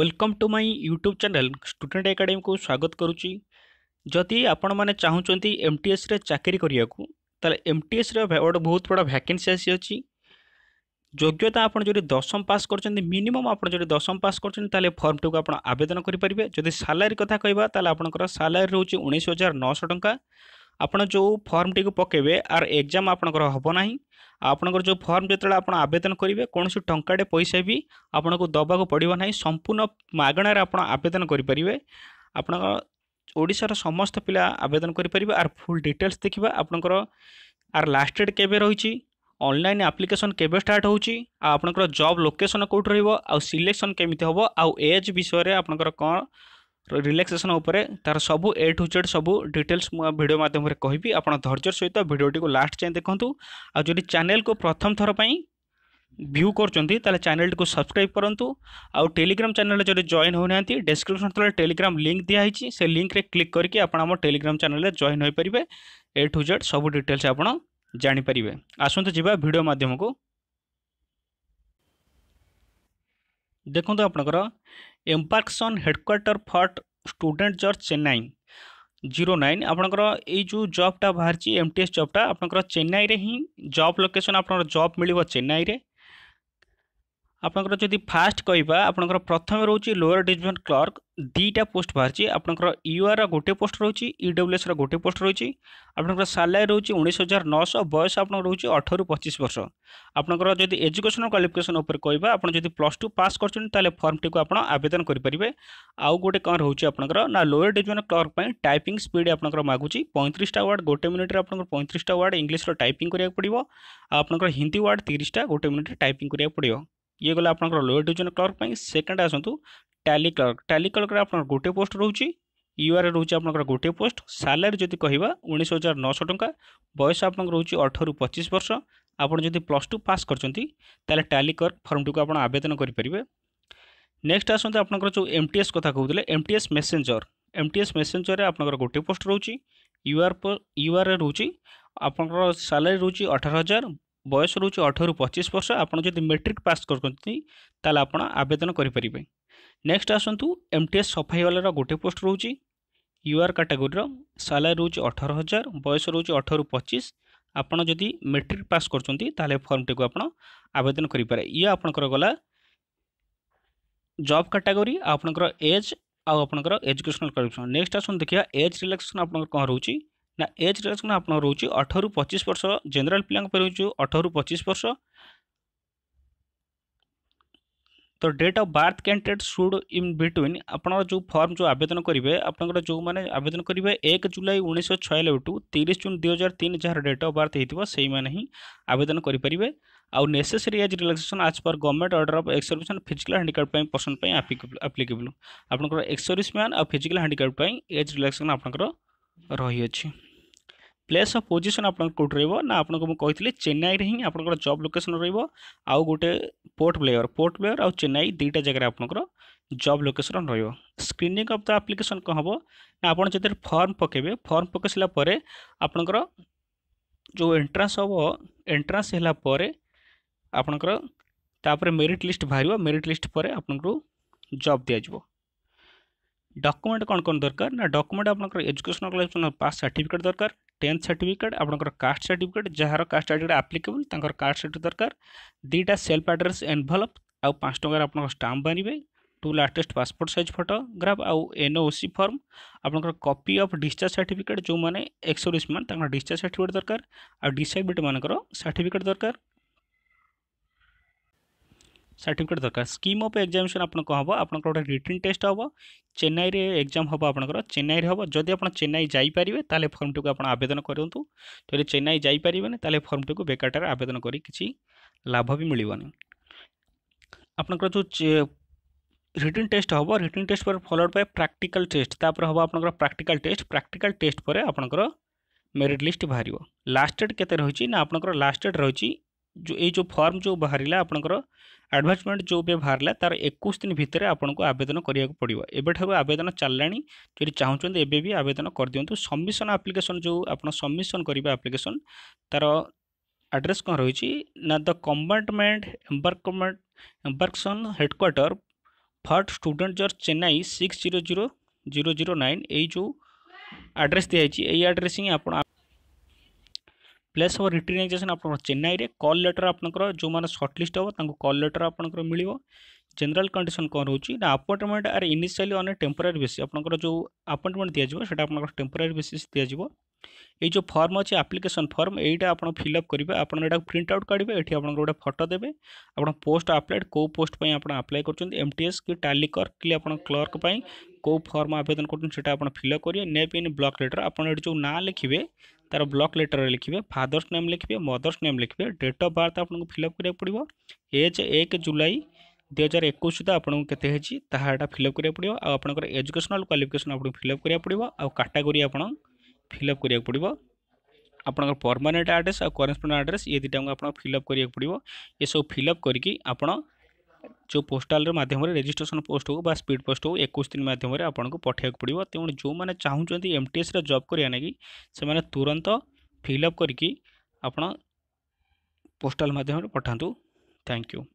welcome to my YouTube channel student ଏକାଡେମୀକୁ ସ୍ୱାଗତ କରୁଛି ଯଦି ଆପଣମାନେ ଚାହୁଁଛନ୍ତି ଏମ୍ ଟି ଏସ୍ରେ ଚାକିରି କରିବାକୁ ତାହେଲେ ଏମ୍ ଟି ଏସ୍ରେ ଗୋଟେ ବହୁତ ବଡ଼ ଭ୍ୟାକେନ୍ସି ଆସିଅଛି যোগ্যতা আপনার যদি দশম পাস করছেন মিনিমম আপনার যদি দশম পাস করছেন তাহলে ফর্মটিকে আপনার আবেদন করে পারবে যদি স্যালারি কথা কহবা তাহলে আপনার স্যালারি রয়েছে উনিশ হাজার নশো টাকা ଆପଣ ଯେଉଁ ଫର୍ମଟିକୁ ପକାଇବେ ଆର୍ ଏକ୍ଜାମ୍ ଆପଣଙ୍କର ହେବ ନାହିଁ ଆପଣଙ୍କର ଯେଉଁ ଫର୍ମ ଯେତେବେଳେ ଆପଣ ଆବେଦନ କରିବେ କୌଣସି ଟଙ୍କାଟେ ପଇସା ବି ଆପଣଙ୍କୁ ଦେବାକୁ ପଡ଼ିବ ନାହିଁ ସମ୍ପୂର୍ଣ୍ଣ ମାଗଣାରେ ଆପଣ ଆବେଦନ କରିପାରିବେ ଆପଣଙ୍କ ଓଡ଼ିଶାର ସମସ୍ତ ପିଲା ଆବେଦନ କରିପାରିବେ ଆର୍ ଫୁଲ୍ ଡିଟେଲ୍ସ ଦେଖିବା ଆପଣଙ୍କର ଆର୍ ଲାଷ୍ଟ ଡେଟ୍ କେବେ ରହିଛି অনলাইন আপ্লিকেসন কেবে স্টার্ট হচ্ছে আপনার জব লোকেসন কোটি রহব আলেকশন কমিটি হব আজ বিষয়ে আপনার কম रिलैक्सेशन उपर तार सब ए टू जेड सब डिटेल्स मुझे मध्यम कहबी आपर्य सहित को लास्ट जाए देखु आदि चेल को प्रथम थरपाई भ्यू कर चेल टी सब्सक्राइब करूँ आउ टेलीग्राम चेल जो जॉन होना डेस्क्रिप्सन तेज़ टेलीग्राम लिंक दिखाई से लिंक में क्लिक करके आम टेलीग्राम चेल जॉन हो पारे ए टू जेड सब डिटेल्स आप जापर आसतु जावा भिड मध्यम को देखो आपणकर ଏମ୍ପାର୍କସନ୍ ହେଡ଼କ୍ୱାର୍ଟର ଫର୍ ଷ୍ଟୁଡେଣ୍ଟ ଜଜ୍ ଚେନ୍ନାଇ ଜିରୋ ନାଇନ୍ ଆପଣଙ୍କର ଏଇ ଯେଉଁ ଜବ୍ଟା ବାହାରିଛି ଏମ୍ ଟି ଏସ୍ ଜବ୍ଟା ଆପଣଙ୍କର ଚେନ୍ନାଇରେ ହିଁ ଜବ୍ ଲୋକେସନ୍ ଆପଣଙ୍କର ଜବ୍ ମିଳିବ ଚେନ୍ନାଇରେ আপনার যদি ফাষ্ট কহা আপনার প্রথমে রয়েছে লোয়ার ডিভিজন ক্লর্ক দুইটা পোস্ট বাহারি আপনার ইউআর গোটে পোস্ট রয়েছে ইডব্লুএস গোটে পোস্ট রয়েছে আপনার সালারি রয়েছে উনিশ হাজার নশো বয়স আপনার রয়েছে অঠর পঁচিশ বর্ষ আপনার যদি এজুকেশন ক্বালিফিকেসন উপরে কহা আপনার যদি প্লস টু পাস করছেন তাহলে ফর্মটি আপনার আবেদন করে আউ গোটে কম রয়েছে আপনার না lower division clerk typing speed আপনার মাগুছি পঁয়ত্রিশটা ওয়ার্ড গোটে মিনিটে আপনার পঁয়ত্রিশটা ওয়ার্ড ইংলিশ টাইপিং করা পড়ব আপনার হিন্দি ওয়ার্ড তিরিশটা গোটে মিনিটে টাইপিং করা পড়ব ये गला आप लोअर डिजन क्लर्क सेकेंड आसतु टैली क्लर्क टैली क्लर्क आप गोटे पोस्ट रोच युआर रोच गोटे पोस्ट सालेरी जो कह उ हजार नौश टाँचा बयस आपर अठर पचीस वर्ष आपड़ी प्लस टू पास करते टैली क्लर्क फर्म टी आवेदन करेंगे नेक्स्ट आसत आप जो एम टी एस क्या कहते M T S messenger M T S messenger में आपर गोटे पोस्ट रोच युआर युआर रोच आपर सालेरी रोच अठार हजार বয়স রয়েছে অঠরু পঁচিশ বর্ষ আপনার যদি মেট্রিক পাস করছেন তাহলে আপনার আবেদন করে নেক্সট আসন্তু এমটিএস সফাইওয়ালার গোটে পোস্ট রয়েছে ইউআর ক্যাটাগোরির স্যালারি রয়েছে অঠর হাজার বয়স রয়েছে অঠরু পঁচিশ আপনার যদি মেট্রিক পাস করছেন তাহলে ফর্মটি আপনার আবেদন করে ইয়ে আপনার গলা জব ক্যাটাগোরি আপনার এজ আপনার এজুকেশনাল কোয়ালিফিকেশন নেক্সট আসুন দেখা এজ রিল্যাক্সেসন আপনার কম রয়েছে ନା ଏଜ୍ ରେଞ୍ଜ କ'ଣ ଆପଣ ରହୁଛି ଅଠରରୁ ପଚିଶ ବର୍ଷ ଜେନେରାଲ୍ ପିଲାଙ୍କ ପାଇଁ ରହୁଛି ଅଠରରୁ ପଚିଶ ବର୍ଷ ତ date of birth candidate should in between ଆପଣଙ୍କର ଯେଉଁ ଫର୍ମ ଯେଉଁ ଆବେଦନ କରିବେ ଆପଣଙ୍କର ଯେଉଁମାନେ ଆବେଦନ କରିବେ ଏକ ଜୁଲାଇ ଉଣେଇଶହ ଛୟାନବେଠୁ ତିରିଶ ଜୁନ୍ ଦୁଇ ହଜାର ତିନି ଯାହାର ଡେଟ୍ ଅଫ୍ ବାର୍ଥ ହେଇଥିବ ସେଇମାନେ ହିଁ ଆବେଦନ କରିପାରିବେ ଆଉ necessary age relaxation as per government order of exservicemen physical handicap ପାଇଁ ପସନ୍ଦ ପାଇଁ ଆପ୍ଲିକେବୁଲ୍ ଆପଣଙ୍କର ଏକ୍ସର୍ଭିସ୍ ମ୍ୟାନ୍ ଆଉ ଫିଜିକାଲ୍ ହ୍ୟାଣ୍ଡିକାପ୍ ପାଇଁ ଏଜ୍ ରିଲାକ୍ସେସନ୍ ଆପଣଙ୍କର ରହିଅଛି ପ୍ଲେସ୍ ଅଫ୍ ପୋଜିସନ୍ ଆପଣଙ୍କର କେଉଁଠି ରହିବ ନା ଆପଣଙ୍କୁ ମୁଁ କହିଥିଲି ଚେନ୍ନାଇରେ ହିଁ ଆପଣଙ୍କର ଜବ୍ ଲୋକେସନ୍ ରହିବ ଆଉ ଗୋଟେ ପୋର୍ଟ ବ୍ଲେୟର ପୋର୍ଟ ବ୍ଲେୟର ଆଉ ଚେନ୍ନାଇ ଦୁଇଟା ଜାଗାରେ ଆପଣଙ୍କର ଜବ୍ ଲୋକେସନ୍ ରହିବ ସ୍କ୍ରିନିଂ ଅଫ୍ ଦ ଆପ୍ଲିକେସନ୍ କ'ଣ ହେବ ନା ଆପଣ ଯେତେବେଳେ ଫର୍ମ ପକାଇବେ ଫର୍ମ ପକାଇ ସାରିଲା ପରେ ଆପଣଙ୍କର ଯେଉଁ ଏଣ୍ଟ୍ରାନ୍ସ ହେବ ଏଣ୍ଟ୍ରାନ୍ସ ହେଲା ପରେ ଆପଣଙ୍କର ତାପରେ ମେରିଟ୍ ଲିଷ୍ଟ ବାହାରିବ ମେରିଟ୍ ଲିଷ୍ଟ ପରେ ଆପଣଙ୍କୁ ଜବ୍ ଦିଆଯିବ ଡକୁମେଣ୍ଟ କ'ଣ କ'ଣ ଦରକାର ନା ଡକୁମେଣ୍ଟ ଆପଣଙ୍କର ଏଜୁକେସନାଲ୍ ପାସ୍ ସାର୍ଟିଫିକେଟ୍ ଦରକାର टेन्थ सार्टिफिकेट आप कास्ट जहाँ जार caste certificate applicable caste certificate दरकार दुटा सेल्फ आड्रेस एनभलप आउ पांच टकर स्टाम्प बांधे two latest passport size photograph आउ एनओसी फर्म आप कपी अफ डिचार्ज सार्टिफिकेट जो मैंने एक्सोरिस्ट मैं डिचार्ज सार्टिफिकेट दरकार आउ डिसबिलिटी मानक सर्टिफिकेट दरकार সার্টিফিকেট দরকার স্কিম অফ এক্সামিনেসন আপনার কম হব আপনার গোটে রিটিন টেস্ট হব চেন্নাইরে এক্সাম হব আপনার চেন্নাইরে হব যদি আপনার চেন্নাই যাইপারে তাহলে ফর্মটি আপনার আবেদন করতু যদি চেন্নাই যাইপারে তাহলে ফর্মটি বেকারটার আবেদন করে কিছু লাভ বি মিলবনি আপনার যে রিটিন টেস্ট হব রিটিন টেস্ট পরে ফলোড বাই প্রাকটিকাল টেস্ট তাপরে হব আপনার প্রাকটিকাল টেস্ট প্রাকটিকাল টেস্ট পরে আপনার মেরিট লিস্ট বাহার লাস্ট ডেট কেতে রয়েছে না আপনার লাস্ট ডেট রয়েছে जो ये जो फर्म जो बाहर आपंकर ଆଡ଼ଭାନ୍ସମେଣ୍ଟ ଯେଉଁ ଏବେ ବାହାରିଲା ତା'ର ଏକୋଇଶ ଦିନ ଭିତରେ ଆପଣଙ୍କୁ ଆବେଦନ କରିବାକୁ ପଡ଼ିବ ଏବେଠାରୁ ଆବେଦନ ଚାଲିଲାଣି ଯଦି ଚାହୁଁଛନ୍ତି ଏବେ ବି ଆବେଦନ କରିଦିଅନ୍ତୁ ସବମିସନ୍ ଆପ୍ଲିକେସନ୍ ଯେଉଁ ଆପଣ ସବମିସନ୍ କରିବେ ଆପ୍ଲିକେସନ୍ ତା'ର ଆଡ୍ରେସ୍ କ'ଣ ରହିଛି ନା the commandant embarkment embarkation headquarter Fort St George Chennai six zero zero zero zero nine ଏଇ ଯେଉଁ ଆଡ୍ରେସ୍ ଦିଆଯାଇଛି ଏଇ ଆଡ୍ରେସ୍ ହିଁ ଆପଣ ପ୍ଲେସ୍ ଅଫ୍ ରିଟର୍ନାଇଜେସନ୍ ଆପଣଙ୍କର ଚେନ୍ନାଇରେ କଲ୍ ଲେଟର୍ ଆପଣଙ୍କର ଯେଉଁମାନେ ସର୍ଟ ଲିଷ୍ଟ ହେବ ତାଙ୍କୁ କଲ୍ ଲେଟର୍ ଆପଣଙ୍କର ମିଳିବ ଜେନେରାଲ୍ କଣ୍ଡିସନ୍ କ'ଣ ରହୁଛି ନା appointment are initially on a temporary basis ଆପଣଙ୍କର ଯେଉଁ ଆପଏଣ୍ଟମେଣ୍ଟ ଦିଆଯିବ ସେଇଟା ଆପଣଙ୍କର ଟେମ୍ପୋରାରୀ ବେସିସ୍ ଦିଆଯିବ ଏଇ ଯେଉଁ ଫର୍ମ ଅଛି ଆପ୍ଲିକେସନ୍ ଫର୍ମ ଏଇଟା ଆପଣ ଫିଲ୍ଅପ୍ କରିବେ ଆପଣ ଏଇଟାକୁ ପ୍ରିଣ୍ଟ ଆଉଟ୍ କାଢ଼ିବେ ଏଠି ଆପଣଙ୍କର ଗୋଟେ ଫଟୋ ଦେବେ ଆପଣ ପୋଷ୍ଟ ଆପ୍ଲାଏଡ଼୍ କେଉଁ ପୋଷ୍ଟ ପାଇଁ ଆପଣ ଆପ୍ଲାଏ କରୁଛନ୍ତି ଏମ୍ ଟି ଏସ୍ କି ଟାଲି କ୍ଲର୍କ କି ଆପଣ କ୍ଲର୍କ ପାଇଁ କେଉଁ ଫର୍ମ ଆବେଦନ କରୁଛନ୍ତି ସେଇଟା ଆପଣ ଫିଲ୍ଅପ୍ କରିବେ ନେପ୍ ଇନ୍ ବ୍ଲକ୍ ଲେଟର୍ ଆପଣ ଏଠି ଯେଉଁ ନାଁ ଲେଖିବେ तार ब्लक लेटर लिखे फादर्स नेम लिखे मदर्स नेम लिखे डेट अफ बार्थ आपको फिलअप कराया पड़ो एज एक जुलाई दुई हजार एक सुधा आपको के फिलअप कराया पड़ो आपर एजुकेशनल क्वाफिकेसन आपको फिलअप कराया पड़ो आ आप फिलअप कराया पड़ो আপনার পরমানেন্ট आड्रेस আর করেসপন্ডেন্ট আড্রেস ইয়ে দুইটা আপনার ফিল আপ করা পড়ব এসব ফিল আপ করি আপনার जो पोस्टाल मध्यम रेजिट्रेसन पोस्ट हो स्पीड पोस्ट हो एक दिन मध्यम आपको पठाइक पड़ा तेणु जो मैंने चाहूँ एम टी एस जब कर कि तुरंत फिलअप करके आप पोस्टाल मध्यम पठातु थैंक यू